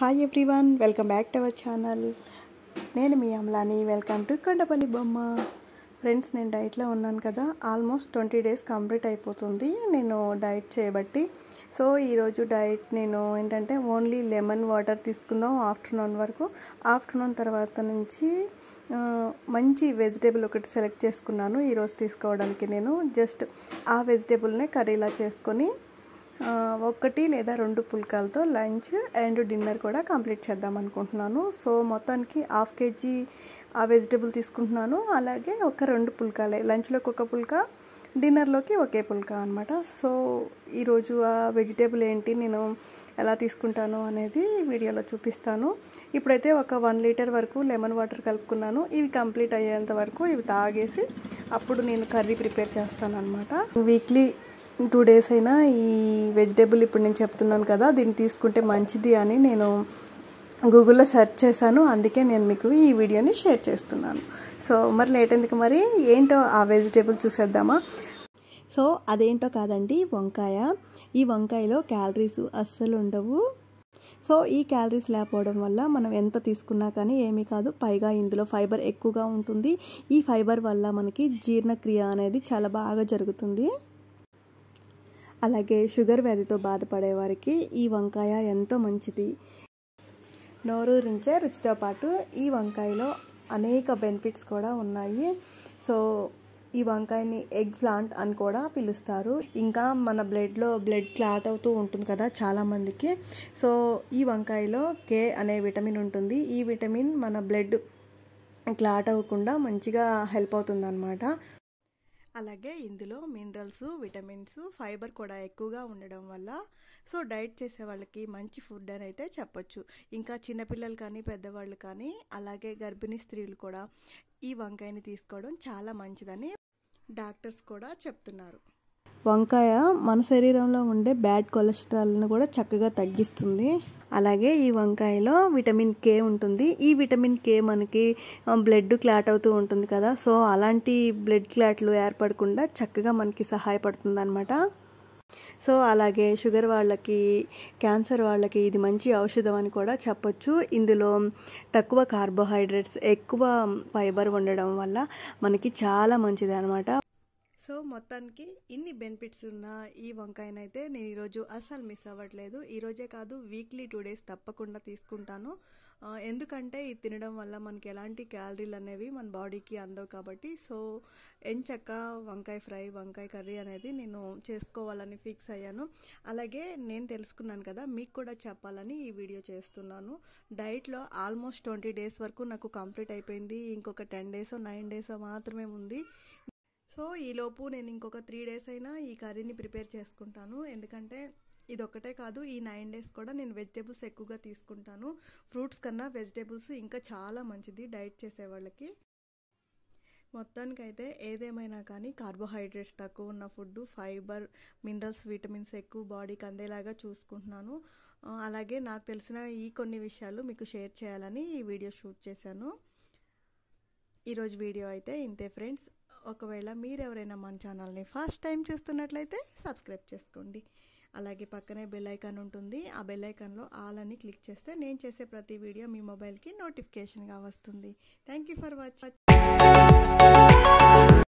hi everyone welcome back to our channel నేను మీ అమలాని welcome to Kondapalli Bomma friends నేను డైట్లో ఉన్నాను కదా ఆల్మోస్ట్ ట్వంటీ డేస్ కంప్లీట్ అయిపోతుంది నేను డైట్ చేయబట్టి సో ఈరోజు డైట్ నేను ఏంటంటే ఓన్లీ లెమన్ వాటర్ తీసుకుందాం ఆఫ్టర్నూన్ వరకు ఆఫ్టర్నూన్ తర్వాత నుంచి మంచి వెజిటేబుల్ ఒకటి సెలెక్ట్ చేసుకున్నాను ఈరోజు తీసుకోవడానికి నేను జస్ట్ ఆ వెజిటేబుల్నే కర్రీలా చేసుకొని ఒకటి లేదా రెండు పుల్కాలతో లంచ్ అండ్ డిన్నర్ కూడా కంప్లీట్ చేద్దాం అనుకుంటున్నాను సో మొత్తానికి హాఫ్ కేజీ ఆ వెజిటబుల్ తీసుకుంటున్నాను అలాగే ఒక రెండు పుల్కాలే లంచ్లోకి ఒక పుల్క డిన్నర్లోకి ఒకే పుల్క అనమాట సో ఈరోజు ఆ వెజిటేబుల్ ఏంటి నేను ఎలా తీసుకుంటాను అనేది వీడియోలో చూపిస్తాను ఇప్పుడైతే ఒక వన్ లీటర్ వరకు లెమన్ వాటర్ కలుపుకున్నాను ఇవి కంప్లీట్ అయ్యేంత వరకు ఇవి తాగేసి అప్పుడు నేను కర్రీ ప్రిపేర్ చేస్తాను అనమాట వీక్లీ టూ డేస్ అయినా ఈ వెజిటేబుల్ ఇప్పుడు నేను చెప్తున్నాను కదా దీన్ని తీసుకుంటే మంచిది అని నేను గూగుల్లో సెర్చ్ చేశాను అందుకే నేను మీకు ఈ వీడియోని షేర్ చేస్తున్నాను సో మరి లేట్ ఎందుకు మరి ఏంటో ఆ వెజిటేబుల్ చూసేద్దామా సో అదేంటో కాదండి వంకాయ ఈ వంకాయలో క్యాలరీస్ అస్సలు ఉండవు సో ఈ క్యాలరీస్ లేకపోవడం వల్ల మనం ఎంత తీసుకున్నా కానీ ఏమీ కాదు పైగా ఇందులో ఫైబర్ ఎక్కువగా ఉంటుంది ఈ ఫైబర్ వల్ల మనకి జీర్ణక్రియ అనేది చాలా బాగా జరుగుతుంది అలాగే షుగర్ వ్యాధితో బాధపడే వారికి ఈ వంకాయ ఎంతో మంచిది నోరు నుంచే రుచితో పాటు ఈ వంకాయలో అనేక బెనిఫిట్స్ కూడా ఉన్నాయి సో ఈ వంకాయని ఎగ్ ప్లాంట్ అని కూడా పిలుస్తారు ఇంకా మన బ్లడ్లో బ్లడ్ క్లాట్ అవుతూ ఉంటుంది కదా చాలామందికి సో ఈ వంకాయలో కే అనే విటమిన్ ఉంటుంది ఈ విటమిన్ మన బ్లడ్ క్లాట్ అవ్వకుండా మంచిగా హెల్ప్ అవుతుంది అనమాట అలాగే ఇందులో మినరల్స్ విటమిన్స్ ఫైబర్ కూడా ఎక్కువగా ఉండడం వల్ల సో డైట్ చేసే వాళ్ళకి మంచి ఫుడ్ అని అయితే చెప్పొచ్చు ఇంకా చిన్నపిల్లలు కానీ పెద్దవాళ్ళు కానీ అలాగే గర్భిణీ స్త్రీలు కూడా ఈ వంకాయని తీసుకోవడం చాలా మంచిదని డాక్టర్స్ కూడా చెప్తున్నారు వంకాయ మన శరీరంలో ఉండే బ్యాడ్ కొలెస్ట్రాల్ను కూడా చక్కగా తగ్గిస్తుంది అలాగే ఈ వంకాయలో విటమిన్ కే ఉంటుంది ఈ విటమిన్ కే మనకి బ్లడ్ క్లాట్ అవుతూ ఉంటుంది కదా సో అలాంటి బ్లడ్ క్లాట్లు ఏర్పడకుండా చక్కగా మనకి సహాయపడుతుంది అనమాట సో అలాగే షుగర్ వాళ్ళకి క్యాన్సర్ వాళ్ళకి ఇది మంచి ఔషధం అని కూడా చెప్పొచ్చు ఇందులో తక్కువ కార్బోహైడ్రేట్స్ ఎక్కువ ఫైబర్ ఉండడం వల్ల మనకి చాలా మంచిది అనమాట సో మొత్తానికి ఇన్ని బెనిఫిట్స్ ఉన్న ఈ వంకాయనైతే నేను ఈరోజు అస్సలు మిస్ అవ్వట్లేదు ఈరోజే కాదు వీక్లీ టూ డేస్ తప్పకుండా తీసుకుంటాను ఎందుకంటే ఇది తినడం వల్ల మనకి ఎలాంటి క్యాలరీలు అనేవి మన బాడీకి అందవు కాబట్టి సో ఎంచక్క వంకాయ ఫ్రై వంకాయ కర్రీ అనేది నేను చేసుకోవాలని ఫిక్స్ అయ్యాను అలాగే నేను తెలుసుకున్నాను కదా మీకు కూడా చెప్పాలని ఈ వీడియో చేస్తున్నాను డైట్లో ఆల్మోస్ట్ ట్వంటీ డేస్ వరకు నాకు కంప్లీట్ అయిపోయింది ఇంకొక టెన్ డేస్ నైన్ డేస్ మాత్రమే ఉంది సో ఈలోపు నేను ఇంకొక త్రీ డేస్ అయినా ఈ కర్రీని ప్రిపేర్ చేసుకుంటాను ఎందుకంటే ఇది ఒక్కటే కాదు ఈ నైన్ డేస్ కూడా నేను వెజిటేబుల్స్ ఎక్కువగా తీసుకుంటాను ఫ్రూట్స్ కన్నా వెజిటేబుల్స్ ఇంకా చాలా మంచిది డైట్ చేసే వాళ్ళకి మొత్తానికైతే ఏదేమైనా కానీ కార్బోహైడ్రేట్స్ తక్కువ ఉన్న ఫుడ్ ఫైబర్ మినరల్స్ విటమిన్స్ ఎక్కువ బాడీకి అందేలాగా చూసుకుంటున్నాను అలాగే నాకు తెలిసిన ఈ కొన్ని విషయాలు మీకు షేర్ చేయాలని ఈ వీడియో షూట్ చేశాను ఈరోజు వీడియో అయితే ఇంతే ఫ్రెండ్స్ ఒకవేళ ఎవరైనా మన ఛానల్ని ఫస్ట్ టైం చూస్తున్నట్లయితే సబ్స్క్రైబ్ చేసుకోండి అలాగే పక్కనే బెల్ ఐకాన్ ఉంటుంది ఆ బెల్ ఐకాన్లో ఆల్ అని క్లిక్ చేస్తే నేను చేసే ప్రతి వీడియో మీ మొబైల్కి నోటిఫికేషన్గా వస్తుంది థ్యాంక్ ఫర్ వాచింగ్